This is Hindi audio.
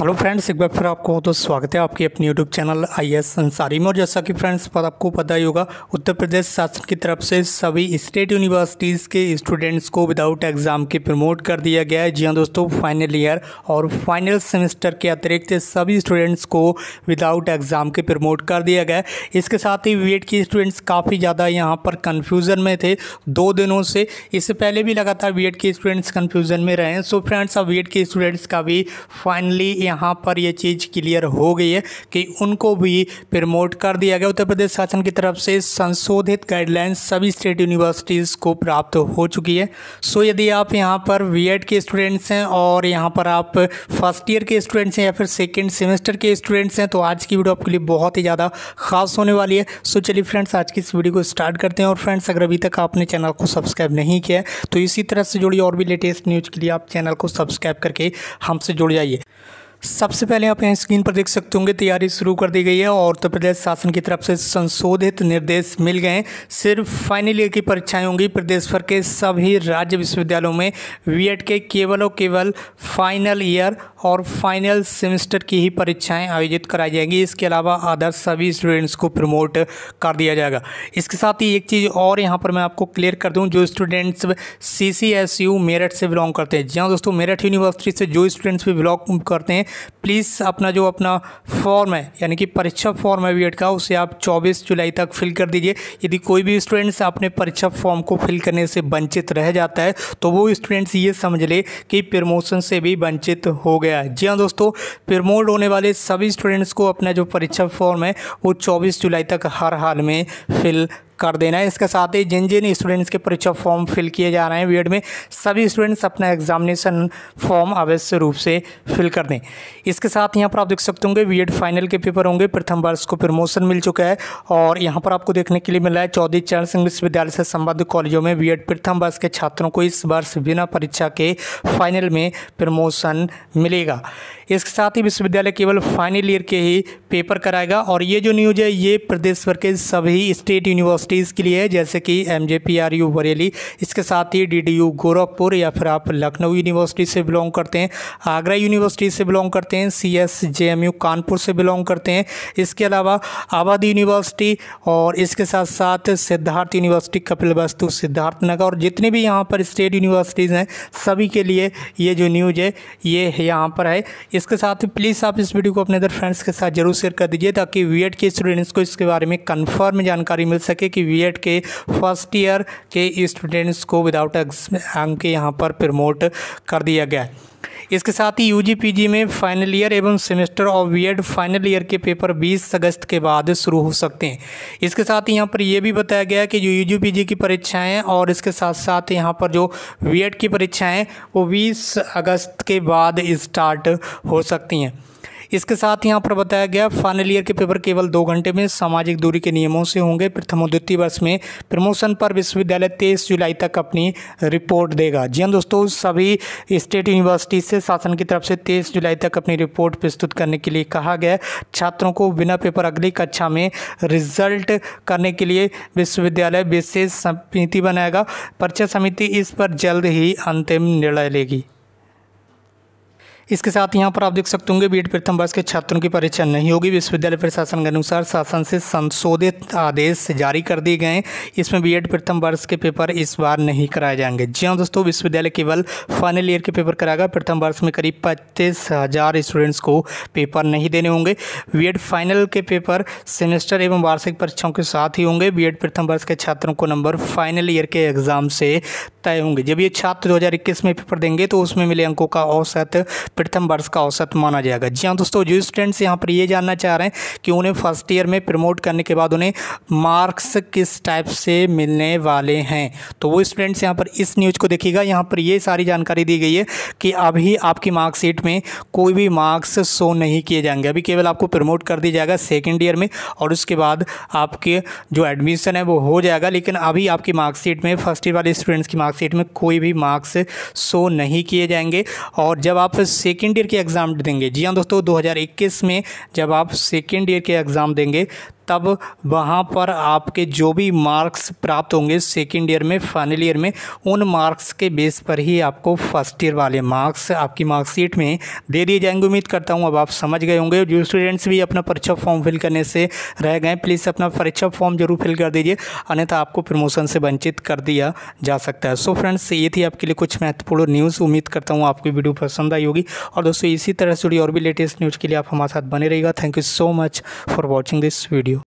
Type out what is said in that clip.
हेलो फ्रेंड्स एक बार फिर आपको तो स्वागत है आपकी अपनी YouTube channel I S Ansari में और जैसा कि फ्रेंड्स पर आपको पता ही होगा उत्तर प्रदेश शासन की तरफ से सभी स्टेट यूनिवर्सिटीज़ के स्टूडेंट्स को विदाउट एग्ज़ाम के प्रमोट कर दिया गया है जी हाँ दोस्तों फाइनल ईयर और फाइनल सेमेस्टर के अतिरिक्त सभी स्टूडेंट्स को विदाउट एग्ज़ाम के प्रमोट कर दिया गया इसके साथ ही वी e के स्टूडेंट्स काफ़ी ज़्यादा यहाँ पर कन्फ्यूज़न में थे दो दिनों से इससे पहले भी लगातार वी के स्टूडेंट्स कन्फ्यूज़न में रहे हैं सो फ्रेंड्स अब वी के स्टूडेंट्स का भी फाइनली यहाँ पर ये चीज़ क्लियर हो गई है कि उनको भी प्रमोट कर दिया गया उत्तर प्रदेश शासन की तरफ से संशोधित गाइडलाइंस सभी स्टेट यूनिवर्सिटीज़ को प्राप्त हो चुकी है सो यदि आप यहाँ पर वी के स्टूडेंट्स हैं और यहाँ पर आप फर्स्ट ईयर के स्टूडेंट्स हैं या फिर सेकेंड सेमेस्टर के स्टूडेंट्स हैं तो आज की वीडियो आपके लिए बहुत ही ज़्यादा खास होने वाली है सो चलिए फ्रेंड्स आज की इस वीडियो को स्टार्ट करते हैं और फ्रेंड्स अगर अभी तक आपने चैनल को सब्सक्राइब नहीं किया तो इसी तरह से जुड़ी और भी लेटेस्ट न्यूज़ के लिए आप चैनल को सब्सक्राइब करके हमसे जुड़ जाइए सबसे पहले आप यहाँ स्क्रीन पर देख सकते होंगे तैयारी शुरू कर दी गई है और उत्तर तो प्रदेश शासन की तरफ से संशोधित निर्देश मिल गए हैं सिर्फ फाइनल ईयर की परीक्षाएं होंगी प्रदेश भर के सभी राज्य विश्वविद्यालयों में एड के केवल और केवल फाइनल ईयर और फाइनल सेमेस्टर की ही परीक्षाएं आयोजित कराई जाएंगी इसके अलावा अदर सभी स्टूडेंट्स को प्रमोट कर दिया जाएगा इसके साथ ही एक चीज़ और यहाँ पर मैं आपको क्लियर कर दूँ जो स्टूडेंट्स सी मेरठ से बिलोंग करते हैं जी दोस्तों मेरठ यूनिवर्सिटी से जो स्टूडेंट्स भी बिलोंग करते हैं प्लीज़ अपना जो अपना फॉर्म है यानी कि परीक्षा फॉर्म है बी का उसे आप चौबीस जुलाई तक फिल कर दीजिए यदि कोई भी स्टूडेंट्स अपने परीक्षा फॉर्म को फिल करने से वंचित रह जाता है तो वो स्टूडेंट्स ये समझ ले कि प्रमोशन से भी वंचित हो गया है जी हाँ दोस्तों प्रमोट होने वाले सभी स्टूडेंट्स को अपना जो परीक्षा फॉर्म है वो चौबीस जुलाई तक हर हाल में फिल कर देना है इसके साथ ही जिन जिन स्टूडेंट्स के परीक्षा फॉर्म फिल किए जा रहे हैं बी में सभी स्टूडेंट्स अपना एग्जामिनेशन फॉर्म अवश्य रूप से फिल कर दें इसके साथ यहाँ पर आप देख सकते होंगे बी फाइनल के पेपर होंगे प्रथम वर्ष को प्रमोशन मिल चुका है और यहाँ पर आपको देखने के लिए मिला है चौधरी चरण सिंह विश्वविद्यालय से संबद्ध कॉलेजों में बी प्रथम वर्ष के छात्रों को इस वर्ष बिना परीक्षा के फाइनल में प्रमोशन मिलेगा इसके साथ ही विश्वविद्यालय केवल फाइनल ईयर के ही पेपर कराएगा और ये जो न्यूज़ है ये प्रदेश भर के सभी स्टेट यूनिवर्सिटीज़ के लिए है जैसे कि M J P R U Bareilly इसके साथ ही डी डी यू गोरखपुर या फिर आप लखनऊ यूनिवर्सिटी से बिलोंग करते हैं आगरा यूनिवर्सिटी से बिलोंग करते हैं C S J M U Kanpur से बिलोंग करते हैं इसके अलावा आबादी यूनिवर्सिटी और इसके साथ साथ सिद्धार्थ यूनिवर्सिटी कपिल वस्तु सिद्धार्थनगर और जितने भी यहाँ पर स्टेट यूनिवर्सिटीज़ हैं सभी के लिए ये जो न्यूज़ है ये यहाँ पर है इसके साथ ही प्लीज़ आप इस वीडियो को अपने अदर फ्रेंड्स के साथ जरूर शेयर कर दीजिए ताकि वी के स्टूडेंट्स को इसके बारे में कन्फर्म जानकारी मिल सके कि वी के फर्स्ट ईयर के स्टूडेंट्स को विदाउट एग्जाम के यहाँ पर प्रमोट कर दिया गया है इसके साथ ही यू जी में फाइनल ईयर एवं semester of B final year के पेपर 20 अगस्त के बाद शुरू हो सकते हैं इसके साथ ही यहाँ पर यह भी बताया गया कि जो यू जी की परीक्षाएँ और इसके साथ साथ यहाँ पर जो बी की परीक्षाएँ वो बीस अगस्त के बाद स्टार्ट हो सकती हैं इसके साथ यहाँ पर बताया गया फाइनल ईयर के पेपर केवल दो घंटे में सामाजिक दूरी के नियमों से होंगे प्रथम और द्वितीय वर्ष में प्रमोशन पर विश्वविद्यालय तेईस जुलाई तक अपनी रिपोर्ट देगा जी हाँ दोस्तों सभी स्टेट यूनिवर्सिटी से शासन की तरफ से तेईस जुलाई तक अपनी रिपोर्ट प्रस्तुत करने के लिए कहा गया छात्रों को बिना पेपर अगली कक्षा में रिजल्ट करने के लिए विश्वविद्यालय विशेष समिति बनाएगा परीक्षा समिति इस पर जल्द ही अंतिम निर्णय लेगी इसके साथ यहाँ पर आप देख सकते होंगे बीएड प्रथम वर्ष के छात्रों की परीक्षा नहीं होगी विश्वविद्यालय प्रशासन के अनुसार शासन से संशोधित आदेश जारी कर दिए गए इसमें बीएड प्रथम वर्ष के पेपर इस बार नहीं कराए जाएंगे जी हाँ दोस्तों विश्वविद्यालय केवल फाइनल ईयर के पेपर कराएगा प्रथम वर्ष में करीब पच्चीस हज़ार स्टूडेंट्स को पेपर नहीं देने होंगे बी फाइनल के पेपर सेमेस्टर एवं वार्षिक परीक्षाओं के साथ ही होंगे बी प्रथम वर्ष के छात्रों को नंबर फाइनल ईयर के एग्ज़ाम से तय होंगे जब ये छात्र दो में पेपर देंगे तो उसमें मिले अंकों का औसत प्रथम वर्ष का औसत माना जाएगा जी हाँ दोस्तों जो स्टूडेंट्स यहाँ पर ये जानना चाह रहे हैं कि उन्हें फर्स्ट ईयर में प्रमोट करने के बाद उन्हें मार्क्स किस टाइप से मिलने वाले हैं तो वो स्टूडेंट्स यहाँ पर इस न्यूज़ को देखिएगा यहाँ पर ये सारी जानकारी दी गई है कि अभी आपकी मार्कशीट में कोई भी मार्क्स शो नहीं किए जाएंगे अभी केवल आपको प्रमोट कर दिया जाएगा सेकेंड ईयर में और उसके बाद आपके जो एडमिशन है वो हो जाएगा लेकिन अभी आपकी मार्कशीट में फर्स्ट ईयर वाले स्टूडेंट्स की मार्कशीट में कोई भी मार्क्स शो नहीं किए जाएंगे और जब आप सेकेंड ईयर के एग्ज़ाम देंगे जी हाँ दोस्तों 2021 में जब आप सेकेंड ईयर के एग्ज़ाम देंगे तब वहाँ पर आपके जो भी मार्क्स प्राप्त होंगे सेकेंड ईयर में फाइनल ईयर में उन मार्क्स के बेस पर ही आपको फर्स्ट ईयर वाले मार्क्स आपकी मार्कशीट में दे दिए जाएंगे उम्मीद करता हूँ अब आप समझ गए होंगे जो स्टूडेंट्स भी अपना परीक्षा फॉर्म फिल करने से रह गए प्लीज़ अपना परीक्षा फॉर्म जरूर फिल कर दीजिए अन्यथा आपको प्रमोशन से वंचित कर दिया जा सकता है सो so फ्रेंड्स ये थी आपके लिए कुछ महत्वपूर्ण न्यूज़ उम्मीद करता हूँ आपकी वीडियो पसंद आई होगी और दोस्तों इसी तरह से जुड़ी और भी लेटेस्ट न्यूज़ के लिए आप हमारे साथ बने रहेगा thank you so much for watching this video